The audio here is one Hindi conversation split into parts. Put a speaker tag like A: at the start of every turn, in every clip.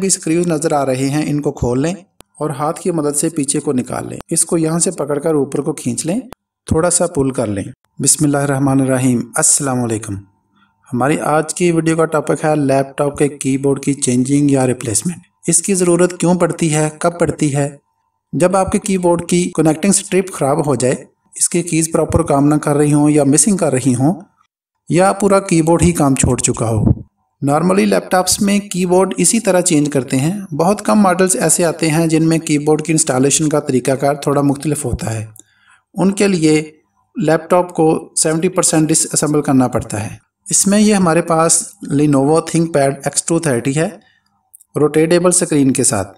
A: भी स्क्रीव नजर आ रहे हैं इनको खोल लें और हाथ की मदद से पीछे को निकाल लें इसको यहाँ से पकड़कर ऊपर को खींच लें थोड़ा सा पुल कर लें बिसमीम असलकम हमारी आज की वीडियो का टॉपिक है लैपटॉप के कीबोर्ड की चेंजिंग या रिप्लेसमेंट इसकी ज़रूरत क्यों पड़ती है कब पड़ती है जब आपके कीबोर्ड की कनेक्टिंग स्ट्रिप ख़राब हो जाए इसकी कीज़ प्रॉपर काम ना कर रही हों या मिसिंग कर रही हों या पूरा कीबोर्ड ही काम छोड़ चुका हो नॉर्मली लैपटॉप्स में कीबोर्ड इसी तरह चेंज करते हैं बहुत कम मॉडल्स ऐसे आते हैं जिनमें कीबोर्ड की इंस्टॉलेशन का तरीकाकार थोड़ा मुख्तलिफ होता है उनके लिए लैपटॉप को 70 परसेंट डिसम्बल करना पड़ता है इसमें ये हमारे पास Lenovo ThinkPad X two thirty है रोटेटेबल स्क्रीन के साथ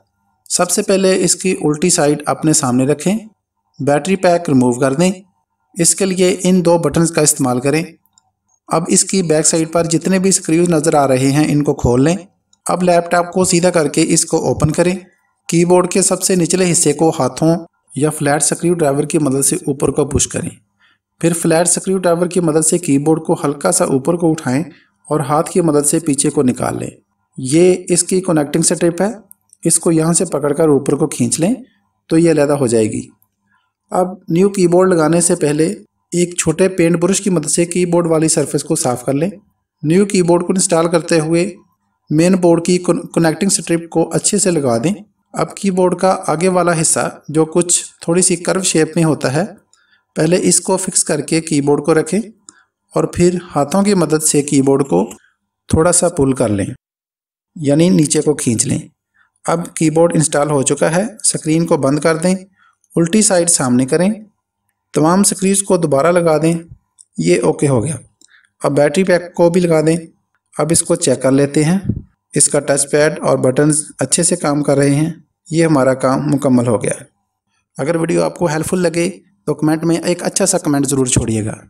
A: सबसे पहले इसकी उल्टी साइड अपने सामने रखें बैटरी पैक रिमूव कर दें इसके लिए इन दो बटन्स का इस्तेमाल करें अब इसकी बैक साइड पर जितने भी स्क्रूज नज़र आ रहे हैं इनको खोल लें अब लैपटॉप को सीधा करके इसको ओपन करें कीबोर्ड के सबसे निचले हिस्से को हाथों या फ्लैट स्क्रू ड्राइवर की मदद से ऊपर को पुश करें फिर फ्लैट स्क्रू ड्राइवर की मदद से कीबोर्ड को हल्का सा ऊपर को उठाएं और हाथ की मदद से पीछे को निकाल लें ये इसकी कनेक्टिंग सेटअप है इसको यहाँ से पकड़कर ऊपर को खींच लें तो ये अलहदा हो जाएगी अब न्यू कीबोर्ड लगाने से पहले एक छोटे पेंट ब्रश की मदद से कीबोर्ड वाली सरफेस को साफ कर लें न्यू कीबोर्ड को इंस्टॉल करते हुए मेन बोर्ड की कनेक्टिंग स्ट्रिप को अच्छे से लगा दें अब कीबोर्ड का आगे वाला हिस्सा जो कुछ थोड़ी सी कर्व शेप में होता है पहले इसको फिक्स करके कीबोर्ड को रखें और फिर हाथों की मदद से कीबोर्ड को थोड़ा सा पुल कर लें यानी नीचे को खींच लें अब कीबोर्ड इंस्टॉल हो चुका है स्क्रीन को बंद कर दें उल्टी साइड सामने करें तमाम स्क्रीज को दोबारा लगा दें ये ओके हो गया अब बैटरी पैक को भी लगा दें अब इसको चेक कर लेते हैं इसका टच पैड और बटन्स अच्छे से काम कर रहे हैं ये हमारा काम मुकम्मल हो गया अगर वीडियो आपको हेल्पफुल लगे तो कमेंट में एक अच्छा सा कमेंट ज़रूर छोड़िएगा